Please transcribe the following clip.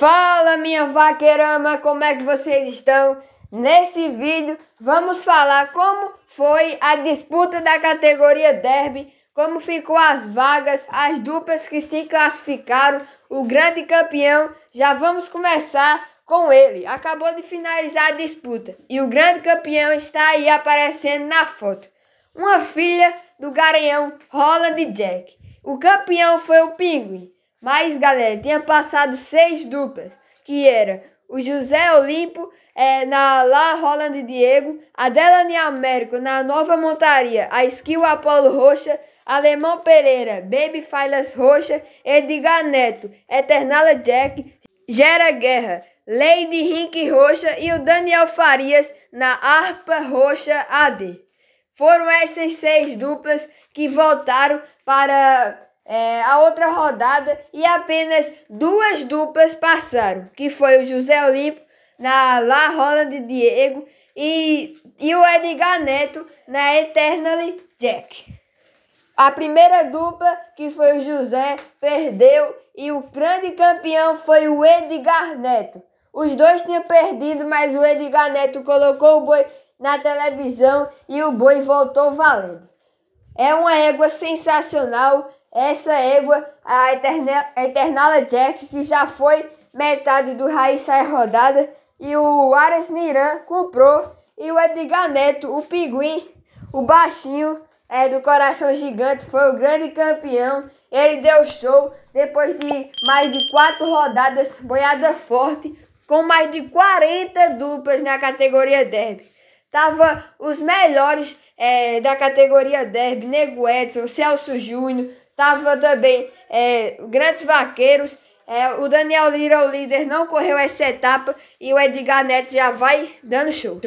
Fala minha vaqueirama, como é que vocês estão? Nesse vídeo vamos falar como foi a disputa da categoria Derby, como ficou as vagas, as duplas que se classificaram, o grande campeão. Já vamos começar com ele. Acabou de finalizar a disputa e o grande campeão está aí aparecendo na foto. Uma filha do garanhão Roland Jack. O campeão foi o Pinguim. Mas, galera, tinha passado seis duplas, que era o José Olimpo é, na La Roland Diego, a Delane Américo na Nova Montaria, a Skill Apolo Rocha, Alemão Pereira, Baby Filas Rocha, Edgar Neto, Eternala Jack, Gera Guerra, Lady Rink Rocha e o Daniel Farias na Harpa Rocha AD. Foram essas seis duplas que voltaram para é, a outra rodada e apenas duas duplas passaram, que foi o José Olimpo na La Rola de Diego e, e o Edgar Neto na Eternally Jack. A primeira dupla, que foi o José, perdeu e o grande campeão foi o Edgar Neto. Os dois tinham perdido, mas o Edgar Neto colocou o boi na televisão e o boi voltou valendo. É uma égua sensacional, essa égua, a Eternal, Eternala Jack, que já foi metade do Raiz Sai Rodada, e o Ares Niran comprou, e o Edgar Neto, o pinguim, o baixinho, é, do coração gigante, foi o grande campeão. Ele deu show depois de mais de quatro rodadas, boiada forte, com mais de 40 duplas na categoria derby. Tava os melhores é, da categoria derby, Nego Edson, Celso Júnior, Estava também é, grandes vaqueiros. É, o Daniel Lira, o líder, não correu essa etapa e o Edgar Neto já vai dando show.